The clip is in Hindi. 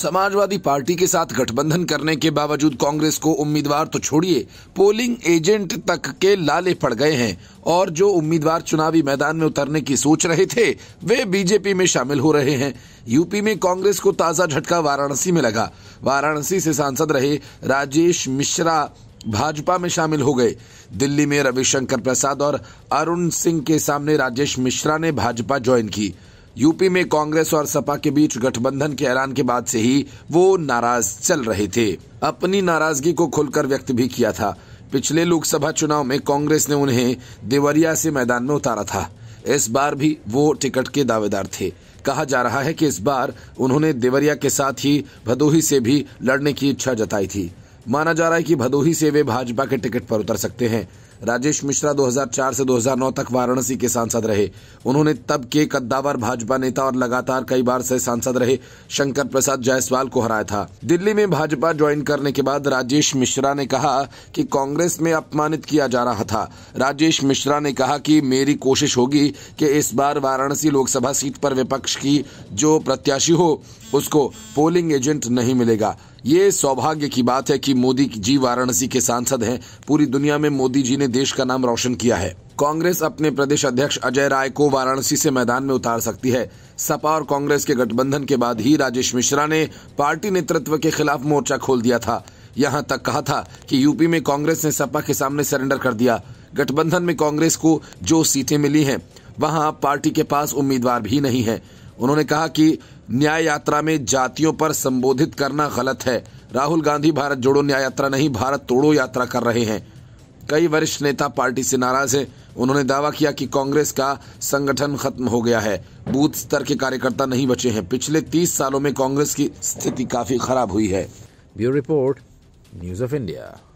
समाजवादी पार्टी के साथ गठबंधन करने के बावजूद कांग्रेस को उम्मीदवार तो छोड़िए पोलिंग एजेंट तक के लाले पड़ गए हैं और जो उम्मीदवार चुनावी मैदान में उतरने की सोच रहे थे वे बीजेपी में शामिल हो रहे हैं यूपी में कांग्रेस को ताजा झटका वाराणसी में लगा वाराणसी से सांसद रहे राजेश मिश्रा भाजपा में शामिल हो गए दिल्ली में रविशंकर प्रसाद और अरुण सिंह के सामने राजेश मिश्रा ने भाजपा ज्वाइन की यूपी में कांग्रेस और सपा के बीच गठबंधन के ऐलान के बाद से ही वो नाराज चल रहे थे अपनी नाराजगी को खुलकर व्यक्त भी किया था पिछले लोकसभा चुनाव में कांग्रेस ने उन्हें देवरिया से मैदान में उतारा था इस बार भी वो टिकट के दावेदार थे कहा जा रहा है कि इस बार उन्होंने देवरिया के साथ ही भदोही से भी लड़ने की इच्छा जताई थी माना जा रहा है कि भदोही से वे भाजपा के टिकट पर उतर सकते हैं राजेश मिश्रा 2004 से 2009 तक वाराणसी के सांसद रहे उन्होंने तब के कद्दावर भाजपा नेता और लगातार कई बार से सांसद रहे शंकर प्रसाद जायसवाल को हराया था दिल्ली में भाजपा ज्वाइन करने के बाद राजेश मिश्रा ने कहा कि कांग्रेस में अपमानित किया जा रहा था राजेश मिश्रा ने कहा कि मेरी कोशिश होगी कि इस बार वाराणसी लोकसभा सीट पर विपक्ष की जो प्रत्याशी हो उसको पोलिंग एजेंट नहीं मिलेगा ये सौभाग्य की बात है कि मोदी जी वाराणसी के सांसद हैं पूरी दुनिया में मोदी जी ने देश का नाम रोशन किया है कांग्रेस अपने प्रदेश अध्यक्ष अजय राय को वाराणसी से मैदान में उतार सकती है सपा और कांग्रेस के गठबंधन के बाद ही राजेश मिश्रा ने पार्टी नेतृत्व के खिलाफ मोर्चा खोल दिया था यहाँ तक कहा था कि यूपी में कांग्रेस ने सपा के सामने सरेंडर कर दिया गठबंधन में कांग्रेस को जो सीटें मिली हैं वहाँ पार्टी के पास उम्मीदवार भी नहीं है उन्होंने कहा कि न्याय यात्रा में जातियों पर संबोधित करना गलत है राहुल गांधी भारत जोड़ो न्याय यात्रा नहीं भारत तोड़ो यात्रा कर रहे हैं कई वरिष्ठ नेता पार्टी से नाराज हैं उन्होंने दावा किया कि कांग्रेस का संगठन खत्म हो गया है बूथ स्तर के कार्यकर्ता नहीं बचे हैं पिछले तीस सालों में कांग्रेस की स्थिति काफी खराब हुई है bureau report news of India